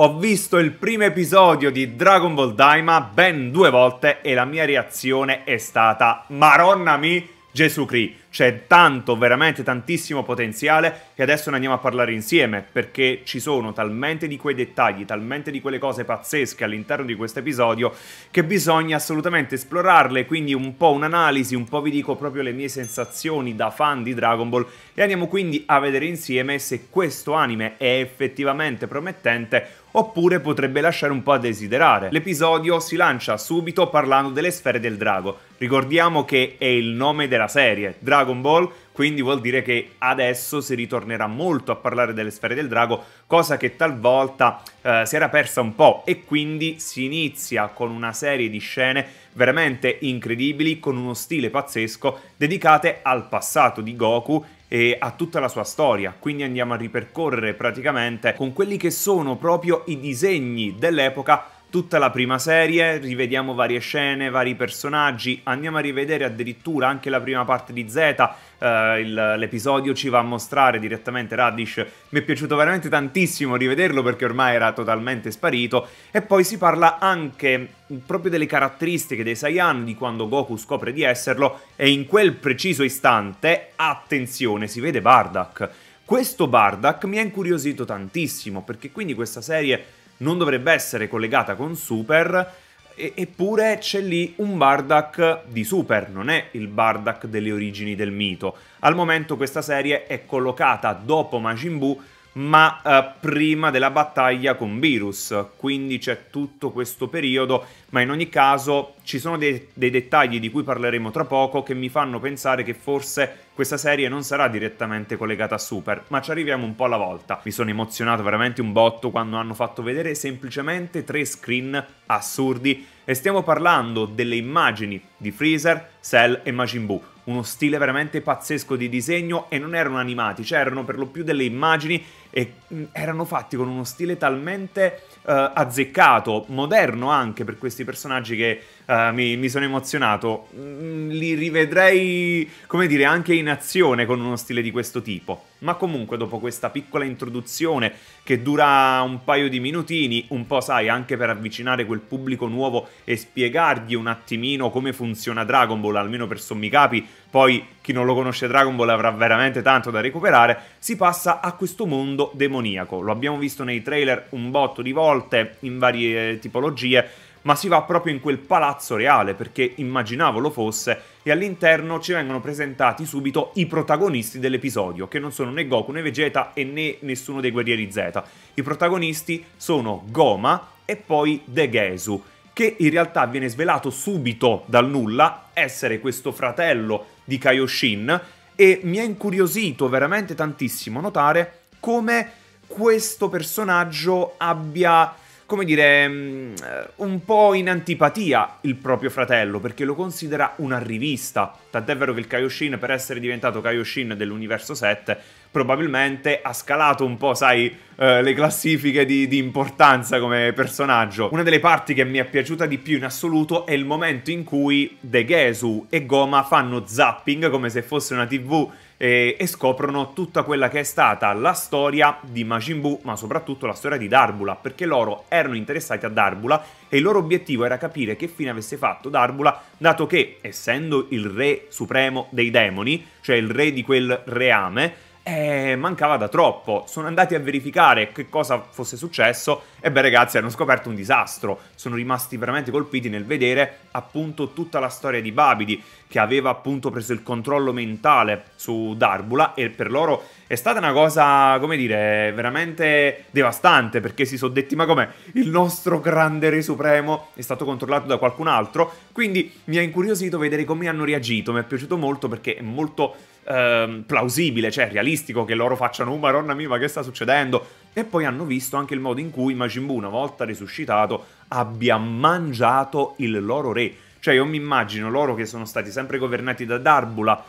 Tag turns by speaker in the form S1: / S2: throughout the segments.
S1: Ho visto il primo episodio di Dragon Ball Daima ben due volte e la mia reazione è stata Maronna mi Gesù Cristo c'è tanto, veramente tantissimo potenziale che adesso ne andiamo a parlare insieme perché ci sono talmente di quei dettagli, talmente di quelle cose pazzesche all'interno di questo episodio che bisogna assolutamente esplorarle, quindi un po' un'analisi, un po' vi dico proprio le mie sensazioni da fan di Dragon Ball e andiamo quindi a vedere insieme se questo anime è effettivamente promettente oppure potrebbe lasciare un po' a desiderare. L'episodio si lancia subito parlando delle sfere del drago. Ricordiamo che è il nome della serie, Dragon Dragon Ball, quindi vuol dire che adesso si ritornerà molto a parlare delle sfere del drago, cosa che talvolta eh, si era persa un po' e quindi si inizia con una serie di scene veramente incredibili, con uno stile pazzesco, dedicate al passato di Goku e a tutta la sua storia. Quindi andiamo a ripercorrere praticamente con quelli che sono proprio i disegni dell'epoca tutta la prima serie, rivediamo varie scene, vari personaggi, andiamo a rivedere addirittura anche la prima parte di Z, eh, il, l'episodio ci va a mostrare direttamente Radish, mi è piaciuto veramente tantissimo rivederlo perché ormai era totalmente sparito, e poi si parla anche proprio delle caratteristiche dei Saiyan, di quando Goku scopre di esserlo, e in quel preciso istante, attenzione, si vede Bardak. Questo Bardak mi ha incuriosito tantissimo, perché quindi questa serie non dovrebbe essere collegata con Super, e- eppure c'è lì un Bardak di Super, non è il Bardak delle origini del mito. Al momento questa serie è collocata dopo Majin Buu ma eh, prima della battaglia con Virus, quindi c'è tutto questo periodo, ma in ogni caso ci sono dei, dei dettagli di cui parleremo tra poco che mi fanno pensare che forse questa serie non sarà direttamente collegata a Super, ma ci arriviamo un po' alla volta. Mi sono emozionato veramente un botto quando hanno fatto vedere semplicemente tre screen assurdi e stiamo parlando delle immagini di Freezer, Cell e Majin Buu uno stile veramente pazzesco di disegno e non erano animati, cioè erano per lo più delle immagini e mm, erano fatti con uno stile talmente uh, azzeccato, moderno anche per questi personaggi che uh, mi, mi, sono emozionato. Mm, li rivedrei, come dire, anche in azione con uno stile di questo tipo. Ma comunque, dopo questa piccola introduzione che dura un paio di minutini, un po' sai, anche per avvicinare quel pubblico nuovo e spiegargli un attimino come funziona Dragon Ball, almeno per sommi capi, poi chi non lo conosce Dragon Ball avrà veramente tanto da recuperare, si passa a questo mondo demoniaco. Lo abbiamo visto nei trailer un botto di volte, in varie tipologie, ma si va proprio in quel palazzo reale perché immaginavo lo fosse e all'interno ci vengono presentati subito i protagonisti dell'episodio, che non sono né Goku né Vegeta e né nessuno dei guerrieri Z. I protagonisti sono Goma e poi Degesu, che in realtà viene svelato subito dal nulla essere questo fratello di Kaioshin e mi ha incuriosito veramente tantissimo notare come questo personaggio abbia come dire, mm, eh, un po' in antipatia il proprio fratello, perché lo considera una rivista. Tant'è vero che il Kaioshin, per essere diventato Kaioshin dell'universo 7, probabilmente ha scalato un po', sai, eh, le classifiche di, di importanza come personaggio. Una delle parti che mi è piaciuta di più in assoluto è il momento in cui Degesu e Goma fanno zapping come se fosse una tv e, e, scoprono tutta quella che è stata la storia di Majin Buu, ma soprattutto la storia di Darbula, perché loro erano interessati a Darbula e il loro obiettivo era capire che fine avesse fatto Darbula, dato che, essendo il re supremo dei demoni, cioè il re di quel reame, eh, mancava da troppo. Sono andati a verificare che cosa fosse successo e beh ragazzi hanno scoperto un disastro. Sono rimasti veramente colpiti nel vedere appunto tutta la storia di Babidi che aveva appunto preso il controllo mentale su Darbula e per loro è stata una cosa, come dire, veramente devastante perché si sono detti ma com'è, il nostro grande re supremo è stato controllato da qualcun altro, quindi mi ha incuriosito vedere come hanno reagito, mi è piaciuto molto perché è molto eh, plausibile, cioè realistico che loro facciano un oh, maronna mia ma che sta succedendo e poi hanno visto anche il modo in cui Majin Buu una volta risuscitato abbia mangiato il loro re cioè io mi immagino loro che sono stati sempre governati da Darbula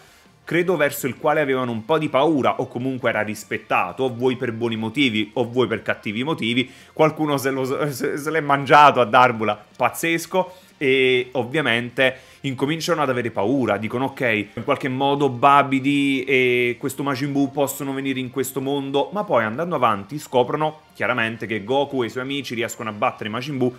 S1: credo verso il quale avevano un po' di paura o comunque era rispettato, o vuoi per buoni motivi o vuoi per cattivi motivi, qualcuno se, lo, se, se l'è mangiato a Darbula, pazzesco, e ovviamente incominciano ad avere paura, dicono ok, in qualche modo Babidi e questo Majin Buu possono venire in questo mondo, ma poi andando avanti scoprono chiaramente che Goku e i suoi amici riescono a battere Majin Buu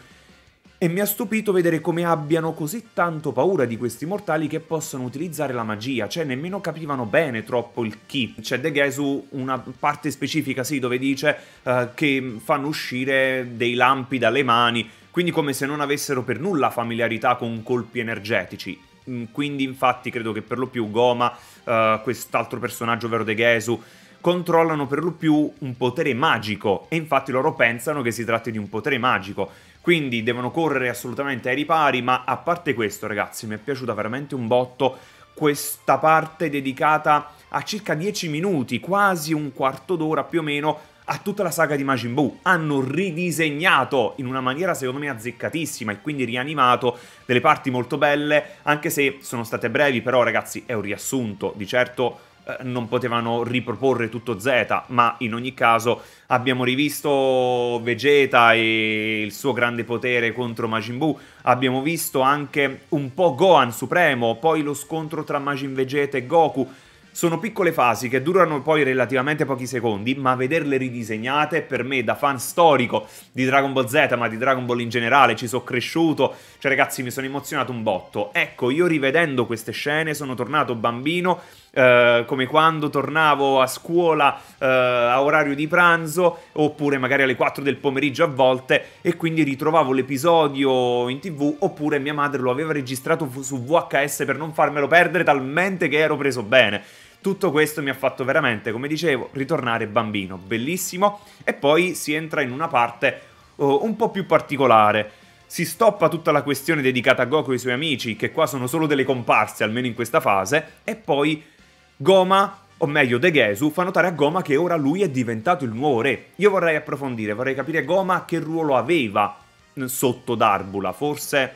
S1: e mi ha stupito vedere come abbiano così tanto paura di questi mortali che possono utilizzare la magia, cioè nemmeno capivano bene troppo il chi. C'è De Gesu una parte specifica, sì, dove dice uh, che fanno uscire dei lampi dalle mani, quindi come se non avessero per nulla familiarità con colpi energetici. Mm, quindi infatti credo che per lo più Goma, uh, quest'altro personaggio, vero De Gesu, controllano per lo più un potere magico e infatti loro pensano che si tratti di un potere magico quindi devono correre assolutamente ai ripari, ma a parte questo ragazzi mi è piaciuta veramente un botto questa parte dedicata a circa 10 minuti, quasi un quarto d'ora più o meno, a tutta la saga di Majin Buu. Hanno ridisegnato in una maniera secondo me azzeccatissima e quindi rianimato delle parti molto belle, anche se sono state brevi, però ragazzi è un riassunto, di certo eh, non potevano riproporre tutto Z, ma in ogni caso abbiamo rivisto Vegeta e il suo grande potere contro Majin Buu, abbiamo visto anche un po' Gohan Supremo, poi lo scontro tra Majin Vegeta e Goku. Sono piccole fasi che durano poi relativamente pochi secondi, ma vederle ridisegnate per me da fan storico di Dragon Ball Z, ma di Dragon Ball in generale, ci sono cresciuto, cioè ragazzi mi sono emozionato un botto. Ecco, io rivedendo queste scene sono tornato bambino eh, come quando tornavo a scuola eh, a orario di pranzo oppure magari alle 4 del pomeriggio a volte e quindi ritrovavo l'episodio in tv oppure mia madre lo aveva registrato su VHS per non farmelo perdere talmente che ero preso bene. Tutto questo mi ha fatto veramente, come dicevo, ritornare bambino, bellissimo e poi si entra in una parte oh, un po' più particolare si stoppa tutta la questione dedicata a Goku e i suoi amici, che qua sono solo delle comparse, almeno in questa fase, e poi Goma, o meglio Degesu, fa notare a Goma che ora lui è diventato il nuovo re. Io vorrei approfondire, vorrei capire Goma che ruolo aveva sotto Darbula, forse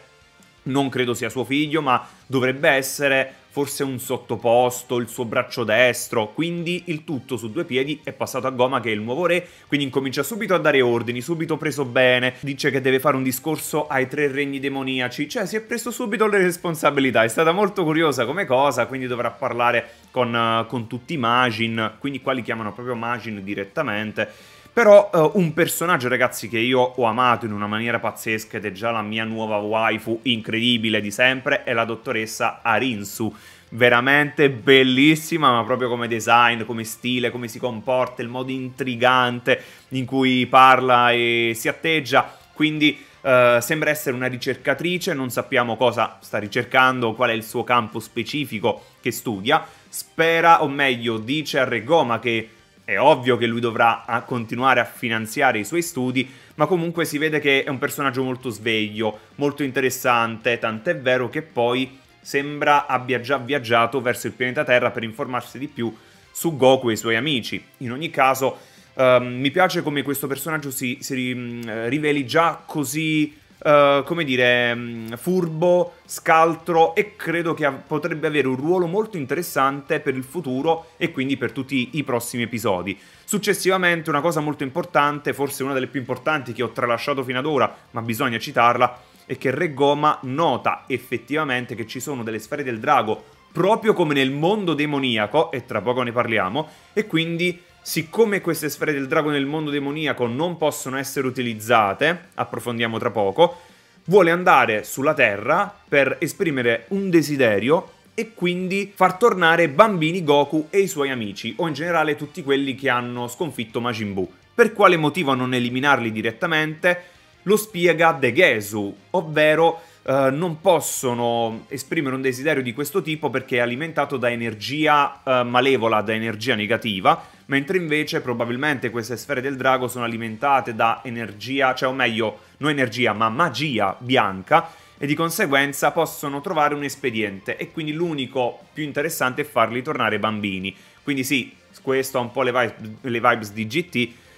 S1: non credo sia suo figlio, ma dovrebbe essere forse un sottoposto, il suo braccio destro, quindi il tutto su due piedi è passato a Goma che è il nuovo re, quindi incomincia subito a dare ordini, subito preso bene, dice che deve fare un discorso ai tre regni demoniaci, cioè si è preso subito le responsabilità, è stata molto curiosa come cosa, quindi dovrà parlare con, eh, con tutti i Magin, quindi qua li chiamano proprio Magin direttamente. Però uh, un personaggio, ragazzi, che io ho amato in una maniera pazzesca ed è già la mia nuova waifu incredibile di sempre, è la dottoressa Arinsu. Veramente bellissima, ma proprio come design, come stile, come si comporta, il modo intrigante in cui parla e si atteggia. Quindi Uh, sembra essere una ricercatrice, non sappiamo cosa sta ricercando, qual è il suo campo specifico che studia, spera, o meglio dice a Regoma che è ovvio che lui dovrà a ah, continuare a finanziare i suoi studi, ma comunque si vede che è un personaggio molto sveglio, molto interessante, tant'è vero che poi sembra abbia già viaggiato verso il pianeta Terra per informarsi di più su Goku e i suoi amici. In ogni caso, ehm, mi piace come questo personaggio si, si mm, riveli già così eh, come dire, mm, furbo, scaltro e credo che potrebbe avere un ruolo molto interessante per il futuro e quindi per tutti i prossimi episodi. Successivamente una cosa molto importante, forse una delle più importanti che ho tralasciato fino ad ora, ma bisogna citarla, è che Regoma nota effettivamente che ci sono delle sfere del drago proprio come nel mondo demoniaco, e tra poco ne parliamo, e quindi Siccome queste sfere del drago nel mondo demoniaco non possono essere utilizzate, approfondiamo tra poco, vuole andare sulla Terra per esprimere un desiderio e quindi far tornare bambini Goku e i suoi amici, o in generale tutti quelli che hanno sconfitto Majin Buu. Per quale motivo non eliminarli direttamente? Lo spiega Degesu, ovvero eh, non possono esprimere un desiderio di questo tipo perché è alimentato da energia eh, malevola, da energia negativa, mentre invece probabilmente queste sfere del drago sono alimentate da energia, cioè o meglio, non energia, ma magia bianca e di conseguenza possono trovare un espediente e quindi l'unico più interessante è farli tornare bambini. Quindi sì, questo ha un po' le, vibe, le vibes di GT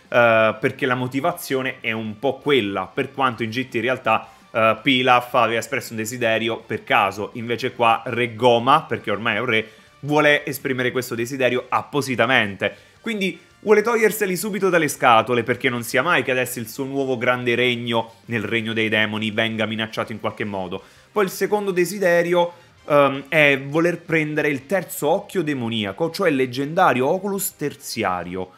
S1: eh, perché la motivazione è un po' quella, per quanto in GT in realtà eh, Pilaf aveva espresso un desiderio per caso, invece qua Re Goma, perché ormai è un re, vuole esprimere questo desiderio appositamente. Quindi vuole toglierseli subito dalle scatole perché non sia mai che adesso il suo nuovo grande regno, nel regno dei demoni, venga minacciato in qualche modo. Poi il secondo desiderio um, è voler prendere il terzo occhio demoniaco, cioè il leggendario Oculus terziario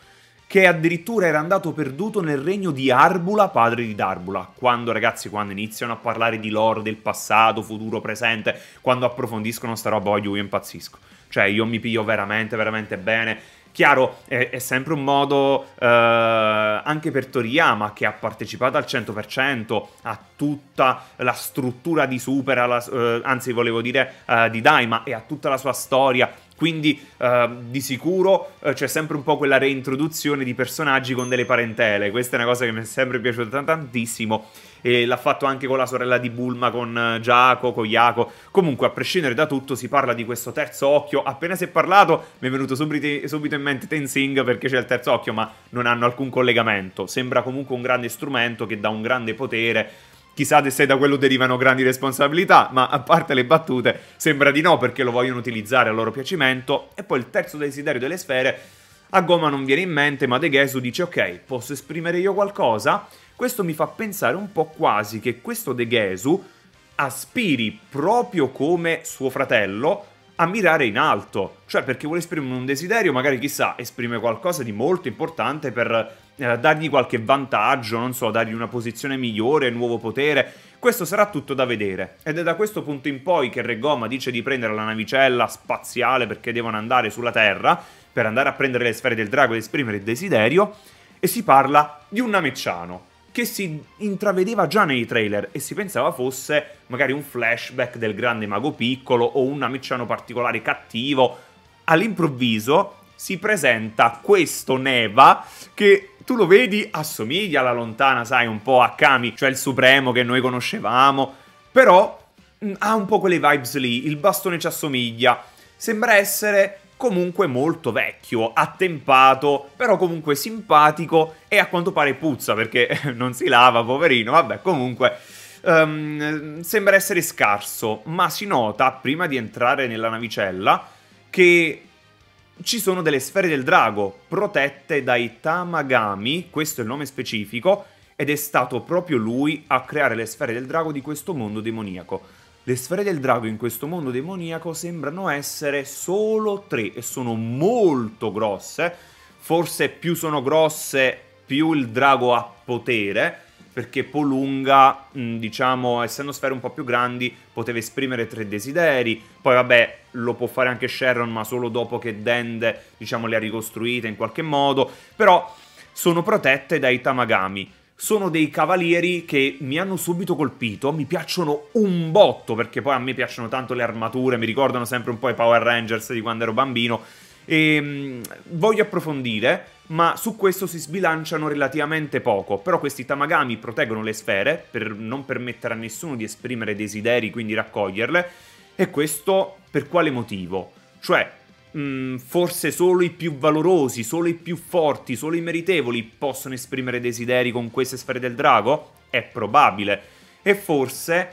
S1: che addirittura era andato perduto nel regno di Arbula, padre di Darbula. Quando, ragazzi, quando iniziano a parlare di lore del passato, futuro, presente, quando approfondiscono sta roba, voglio, oh, io impazzisco. Cioè, io mi piglio veramente, veramente bene Chiaro, è, è sempre un modo eh, anche per Toriyama che ha partecipato al 100% a tutta la struttura di Super, alla, eh, anzi volevo dire eh, di Daima e a tutta la sua storia. Quindi eh, di sicuro eh, c'è sempre un po' quella reintroduzione di personaggi con delle parentele. Questa è una cosa che mi è sempre piaciuta tantissimo e l'ha fatto anche con la sorella di Bulma, con eh, Giaco, con Iaco. Comunque, a prescindere da tutto, si parla di questo terzo occhio. Appena si è parlato, mi è venuto subito, subito in mente Tenzing perché c'è il terzo occhio, ma non hanno alcun collegamento. Sembra comunque un grande strumento che dà un grande potere. Chissà se da quello derivano grandi responsabilità, ma a parte le battute, sembra di no perché lo vogliono utilizzare a loro piacimento. E poi il terzo desiderio delle sfere a Goma non viene in mente, ma De Gesu dice ok, posso esprimere io qualcosa? Questo mi fa pensare un po' quasi che questo De Gesu aspiri proprio come suo fratello a mirare in alto, cioè perché vuole esprimere un desiderio, magari chissà, esprime qualcosa di molto importante per eh, dargli qualche vantaggio, non so, dargli una posizione migliore, nuovo potere. Questo sarà tutto da vedere. Ed è da questo punto in poi che Regoma dice di prendere la navicella spaziale perché devono andare sulla Terra, per andare a prendere le sfere del drago ed esprimere il desiderio, e si parla di un namecciano, che si intravedeva già nei trailer e si pensava fosse magari un flashback del grande mago piccolo o un namecciano particolare cattivo. All'improvviso si presenta questo Neva che tu lo vedi assomiglia alla lontana, sai, un po' a Kami, cioè il supremo che noi conoscevamo, però ha un po' quelle vibes lì, il bastone ci assomiglia. Sembra essere comunque molto vecchio, attempato, però comunque simpatico e a quanto pare puzza perché non si lava, poverino, vabbè, comunque um, sembra essere scarso, ma si nota prima di entrare nella navicella che ci sono delle sfere del drago protette dai Tamagami, questo è il nome specifico, ed è stato proprio lui a creare le sfere del drago di questo mondo demoniaco. Le sfere del drago in questo mondo demoniaco sembrano essere solo tre e sono molto grosse. Forse più sono grosse, più il drago ha potere, perché Polunga, mm, diciamo, essendo sfere un po' più grandi, poteva esprimere tre desideri. Poi vabbè, lo può fare anche Sharon, ma solo dopo che Dende, diciamo, le ha ricostruite in qualche modo. Però sono protette dai Tamagami sono dei cavalieri che mi hanno subito colpito, mi piacciono un botto, perché poi a me piacciono tanto le armature, mi ricordano sempre un po' i Power Rangers di quando ero bambino, e ehm, voglio approfondire, ma su questo si sbilanciano relativamente poco, però questi tamagami proteggono le sfere per non permettere a nessuno di esprimere desideri, quindi raccoglierle, e questo per quale motivo? Cioè, mh, mm, forse solo i più valorosi, solo i più forti, solo i meritevoli possono esprimere desideri con queste sfere del drago? È probabile. E forse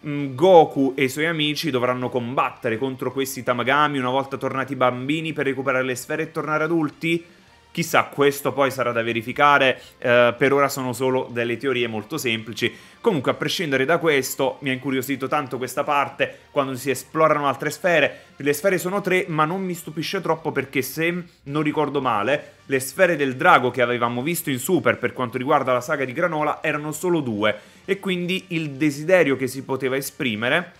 S1: mh, mm, Goku e i suoi amici dovranno combattere contro questi Tamagami una volta tornati bambini per recuperare le sfere e tornare adulti? Chissà, questo poi sarà da verificare, eh, per ora sono solo delle teorie molto semplici. Comunque, a prescindere da questo, mi ha incuriosito tanto questa parte, quando si esplorano altre sfere. Le sfere sono tre, ma non mi stupisce troppo perché se non ricordo male, le sfere del drago che avevamo visto in Super per quanto riguarda la saga di Granola erano solo due, e quindi il desiderio che si poteva esprimere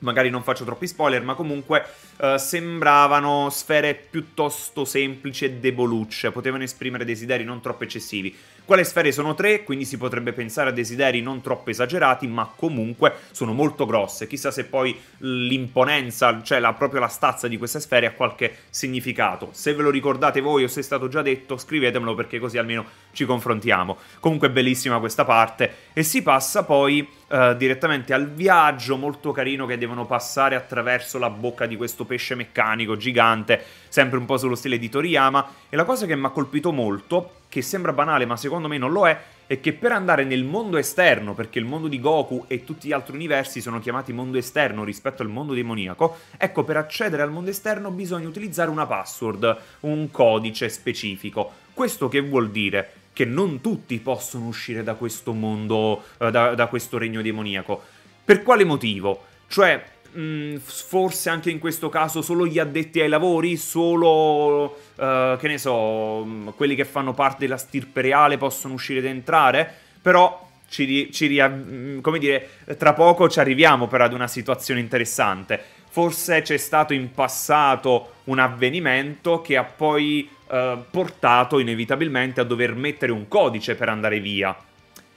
S1: magari non faccio troppi spoiler, ma comunque eh, sembravano sfere piuttosto semplici e debolucce, potevano esprimere desideri non troppo eccessivi. Quale sfere sono tre, quindi si potrebbe pensare a desideri non troppo esagerati, ma comunque sono molto grosse. Chissà se poi l'imponenza, cioè la, proprio la stazza di queste sfere ha qualche significato. Se ve lo ricordate voi o se è stato già detto, scrivetemelo perché così almeno ci confrontiamo. Comunque bellissima questa parte. E si passa poi Uh, direttamente al viaggio molto carino che devono passare attraverso la bocca di questo pesce meccanico gigante, sempre un po' sullo stile di Toriyama. E la cosa che mi ha colpito molto che sembra banale ma secondo me non lo è, è che per andare nel mondo esterno, perché il mondo di Goku e tutti gli altri universi sono chiamati mondo esterno rispetto al mondo demoniaco, ecco per accedere al mondo esterno bisogna utilizzare una password, un codice specifico. Questo che vuol dire? Che non tutti possono uscire da questo mondo, eh, da, da questo regno demoniaco. Per quale motivo? Cioè, mh, mm, forse anche in questo caso solo gli addetti ai lavori, solo, uh, che ne so, mm, quelli che fanno parte della stirpe reale possono uscire ed entrare, però ci, ci mm, come dire, tra poco ci arriviamo però ad una situazione interessante. Forse c'è stato in passato un avvenimento che ha poi eh, portato inevitabilmente a dover mettere un codice per andare via.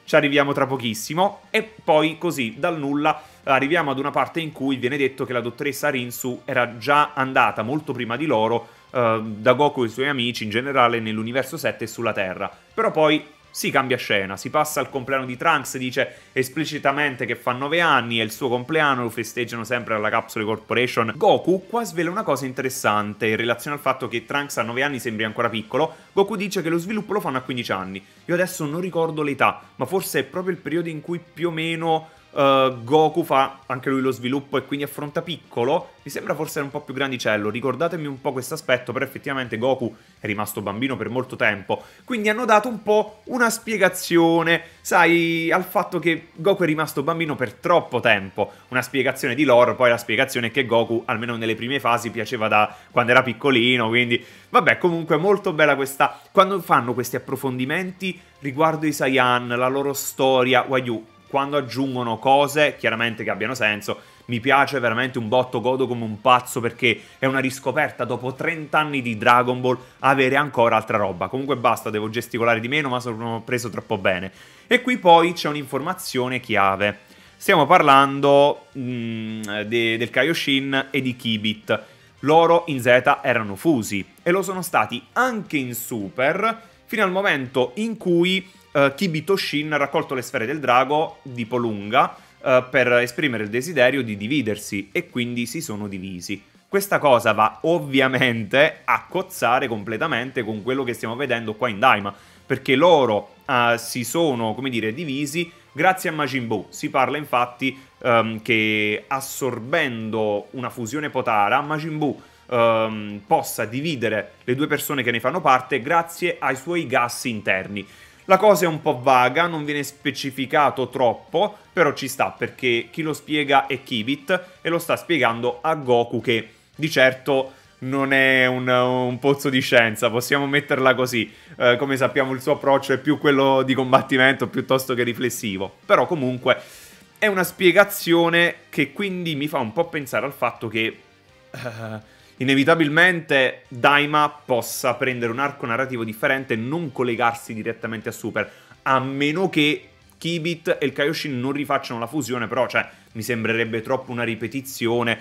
S1: Ci arriviamo tra pochissimo e poi così dal nulla arriviamo ad una parte in cui viene detto che la dottoressa Rinsu era già andata molto prima di loro eh, da Goku e i suoi amici in generale nell'universo 7 e sulla Terra. Però poi si cambia scena, si passa al compleanno di Trunks, dice esplicitamente che fa 9 anni, è il suo compleanno, lo festeggiano sempre alla Capsule Corporation. Goku qua svela una cosa interessante in relazione al fatto che Trunks a 9 anni sembri ancora piccolo. Goku dice che lo sviluppo lo fanno a 15 anni. Io adesso non ricordo l'età, ma forse è proprio il periodo in cui più o meno Uh, Goku fa anche lui lo sviluppo e quindi affronta piccolo. Mi sembra forse un po' più grandicello. Ricordatemi un po' questo aspetto, però effettivamente Goku è rimasto bambino per molto tempo. Quindi hanno dato un po' una spiegazione, sai, al fatto che Goku è rimasto bambino per troppo tempo. Una spiegazione di lore, poi la spiegazione è che Goku, almeno nelle prime fasi, piaceva da quando era piccolino. Quindi, vabbè, comunque molto bella questa. Quando fanno questi approfondimenti riguardo i Saiyan, la loro storia, Waiyu quando aggiungono cose, chiaramente che abbiano senso, mi piace veramente un botto, godo come un pazzo perché è una riscoperta dopo 30 anni di Dragon Ball avere ancora altra roba. Comunque basta, devo gesticolare di meno, ma sono preso troppo bene. E qui poi c'è un'informazione chiave. Stiamo parlando mh, mm, de, del Kaioshin e di Kibit. Loro in Z erano fusi e lo sono stati anche in Super fino al momento in cui uh, eh, Kibi Toshin ha raccolto le sfere del drago di Polunga uh, per esprimere il desiderio di dividersi e quindi si sono divisi. Questa cosa va ovviamente a cozzare completamente con quello che stiamo vedendo qua in Daima, perché loro uh, si sono, come dire, divisi grazie a Majin Buu. Si parla infatti um, che assorbendo una fusione potara, Majin Buu um, possa dividere le due persone che ne fanno parte grazie ai suoi gas interni. La cosa è un po' vaga, non viene specificato troppo, però ci sta perché chi lo spiega è Kivit e lo sta spiegando a Goku che di certo non è un, un, pozzo di scienza, possiamo metterla così. Eh, come sappiamo il suo approccio è più quello di combattimento piuttosto che riflessivo. Però comunque è una spiegazione che quindi mi fa un po' pensare al fatto che... Uh, inevitabilmente Daima possa prendere un arco narrativo differente e non collegarsi direttamente a Super, a meno che Kibit e il Kaioshin non rifacciano la fusione, però cioè, mi sembrerebbe troppo una ripetizione.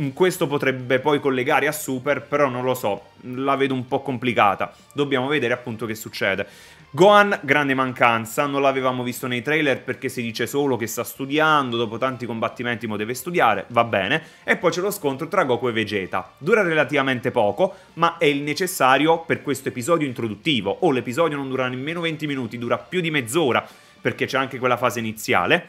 S1: Mm, questo potrebbe poi collegare a Super, però non lo so, la vedo un po' complicata. Dobbiamo vedere appunto che succede. Gohan, grande mancanza, non l'avevamo visto nei trailer perché si dice solo che sta studiando, dopo tanti combattimenti mo deve studiare, va bene, e poi c'è lo scontro tra Goku e Vegeta. Dura relativamente poco, ma è il necessario per questo episodio introduttivo, o oh, l'episodio non dura nemmeno 20 minuti, dura più di mezz'ora, perché c'è anche quella fase iniziale,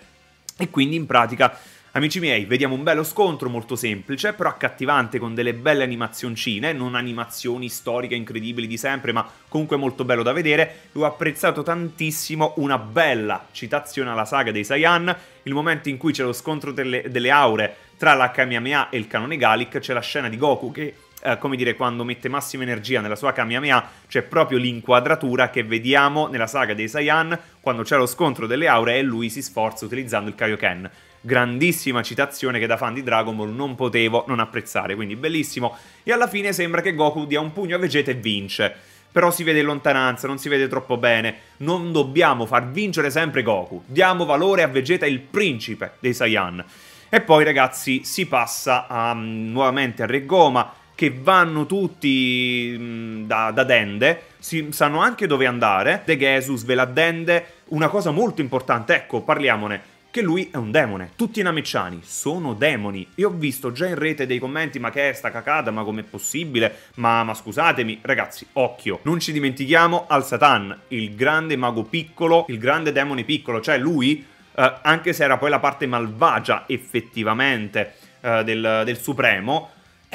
S1: e quindi in pratica Amici miei, vediamo un bello scontro molto semplice, però accattivante, con delle belle animazioncine, non animazioni storiche incredibili di sempre, ma comunque molto bello da vedere. Ho apprezzato tantissimo una bella citazione alla saga dei Saiyan, il momento in cui c'è lo scontro delle, delle aure tra la Kamehameha e il canone Galic, c'è la scena di Goku che Uh, come dire, quando mette massima energia nella sua Kamehameha, c'è proprio l'inquadratura che vediamo nella saga dei Saiyan, quando c'è lo scontro delle auree e lui si sforza utilizzando il Kaioken grandissima citazione che da fan di Dragon Ball non potevo non apprezzare, quindi bellissimo. E alla fine sembra che Goku dia un pugno a Vegeta e vince. Però si vede in lontananza, non si vede troppo bene. Non dobbiamo far vincere sempre Goku. Diamo valore a Vegeta, il principe dei Saiyan. E poi, ragazzi, si passa a, mm, nuovamente a Regoma, che vanno tutti mm, da, da, Dende, si, sanno anche dove andare. De Gesus ve la Dende. Una cosa molto importante, ecco, parliamone che lui è un demone. Tutti i namecciani sono demoni. Io ho visto già in rete dei commenti ma che è sta cacata, ma com'è possibile, ma, ma scusatemi. Ragazzi, occhio, non ci dimentichiamo Al-Satan, il grande mago piccolo, il grande demone piccolo, cioè lui, eh, anche se era poi la parte malvagia effettivamente eh, del, del Supremo,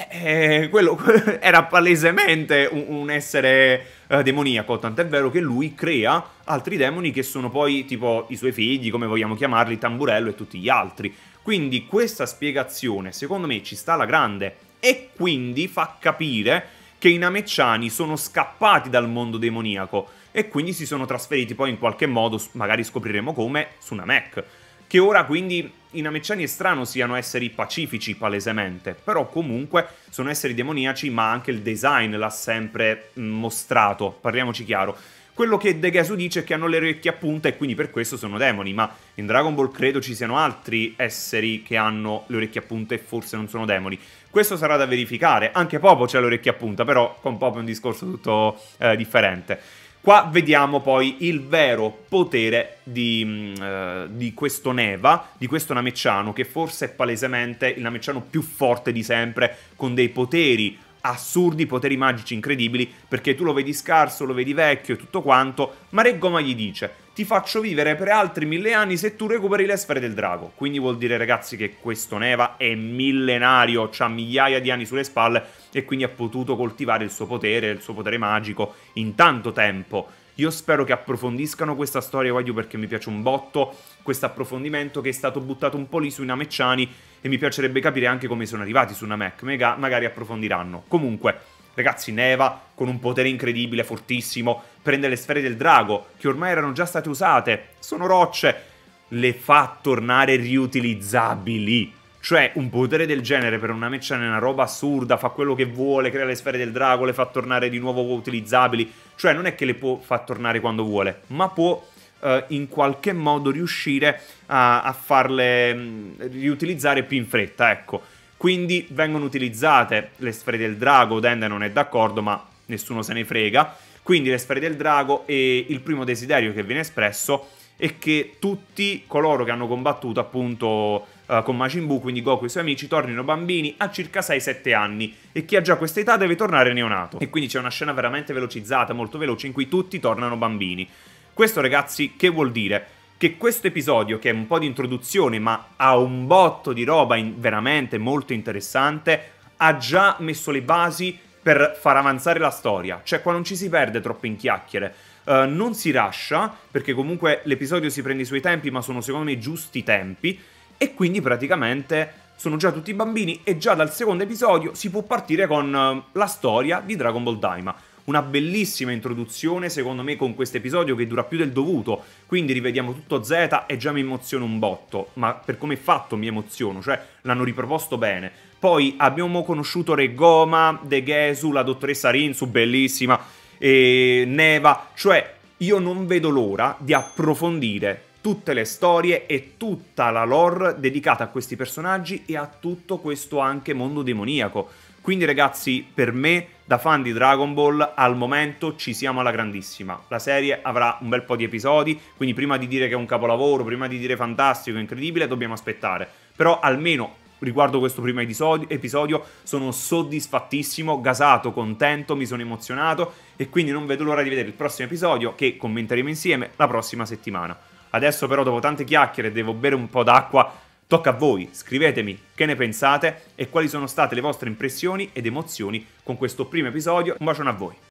S1: eh, eh, quello era palesemente un, un essere eh, demoniaco, tant'è vero che lui crea altri demoni che sono poi tipo i suoi figli, come vogliamo chiamarli, Tamburello e tutti gli altri. Quindi questa spiegazione, secondo me, ci sta alla grande e quindi fa capire che i Namecciani sono scappati dal mondo demoniaco e quindi si sono trasferiti poi in qualche modo, magari scopriremo come, su Namek, che ora quindi i Nameciani è strano siano esseri pacifici palesemente, però comunque sono esseri demoniaci, ma anche il design l'ha sempre mostrato, parliamoci chiaro. Quello che Degesu dice è che hanno le orecchie a punta e quindi per questo sono demoni, ma in Dragon Ball credo ci siano altri esseri che hanno le orecchie a punta e forse non sono demoni. Questo sarà da verificare, anche Popo c'ha le orecchie a punta, però con Popo è un discorso tutto eh, differente. Qua vediamo poi il vero potere di, mm, eh, di questo Neva, di questo Namecciano, che forse è palesemente il Namecciano più forte di sempre, con dei poteri assurdi, poteri magici incredibili, perché tu lo vedi scarso, lo vedi vecchio e tutto quanto, ma Reggoma gli dice ti faccio vivere per altri mille anni se tu recuperi le sfere del drago. Quindi vuol dire, ragazzi, che questo Neva è millenario, ha migliaia di anni sulle spalle e quindi ha potuto coltivare il suo potere, il suo potere magico in tanto tempo. Io spero che approfondiscano questa storia, voglio perché mi piace un botto questo approfondimento che è stato buttato un po' lì sui Namecciani e mi piacerebbe capire anche come sono arrivati su Namek, magari approfondiranno. Comunque, Ragazzi, Neva con un potere incredibile, fortissimo, prende le sfere del drago, che ormai erano già state usate, sono rocce, le fa tornare riutilizzabili. Cioè, un potere del genere per una meccia è una roba assurda, fa quello che vuole, crea le sfere del drago, le fa tornare di nuovo utilizzabili. Cioè, non è che le può far tornare quando vuole, ma può eh, in qualche modo riuscire a, a farle mh, mm, riutilizzare più in fretta, ecco. Quindi vengono utilizzate le sfere del drago, Dende non è d'accordo ma nessuno se ne frega. Quindi le sfere del drago e il primo desiderio che viene espresso è che tutti coloro che hanno combattuto appunto eh, con Majin Buu, quindi Goku e i suoi amici, tornino bambini a circa 6-7 anni e chi ha già questa età deve tornare neonato. E quindi c'è una scena veramente velocizzata, molto veloce, in cui tutti tornano bambini. Questo ragazzi che vuol dire? che questo episodio, che è un po' di introduzione, ma ha un botto di roba in- veramente molto interessante, ha già messo le basi per far avanzare la storia. Cioè, qua non ci si perde troppo in chiacchiere. Uh, non si lascia, perché comunque l'episodio si prende i suoi tempi, ma sono secondo me giusti tempi. E quindi praticamente sono già tutti bambini e già dal secondo episodio si può partire con uh, la storia di Dragon Ball Daima una bellissima introduzione, secondo me, con questo episodio che dura più del dovuto. Quindi rivediamo tutto Z e già mi emoziona un botto, ma per come è fatto mi emoziono, cioè l'hanno riproposto bene. Poi abbiamo conosciuto Regoma, De Gesu, la dottoressa Rinsu, bellissima, e Neva, cioè io non vedo l'ora di approfondire tutte le storie e tutta la lore dedicata a questi personaggi e a tutto questo anche mondo demoniaco quindi ragazzi, per me, da fan di Dragon Ball, al momento ci siamo alla grandissima. La serie avrà un bel po' di episodi, quindi prima di dire che è un capolavoro, prima di dire fantastico, incredibile, dobbiamo aspettare. Però almeno riguardo questo primo episodio, sono soddisfattissimo, gasato, contento, mi sono emozionato e quindi non vedo l'ora di vedere il prossimo episodio che commenteremo insieme la prossima settimana. Adesso però dopo tante chiacchiere devo bere un po' d'acqua Tocca a voi, scrivetemi che ne pensate e quali sono state le vostre impressioni ed emozioni con questo primo episodio. Un bacione a voi!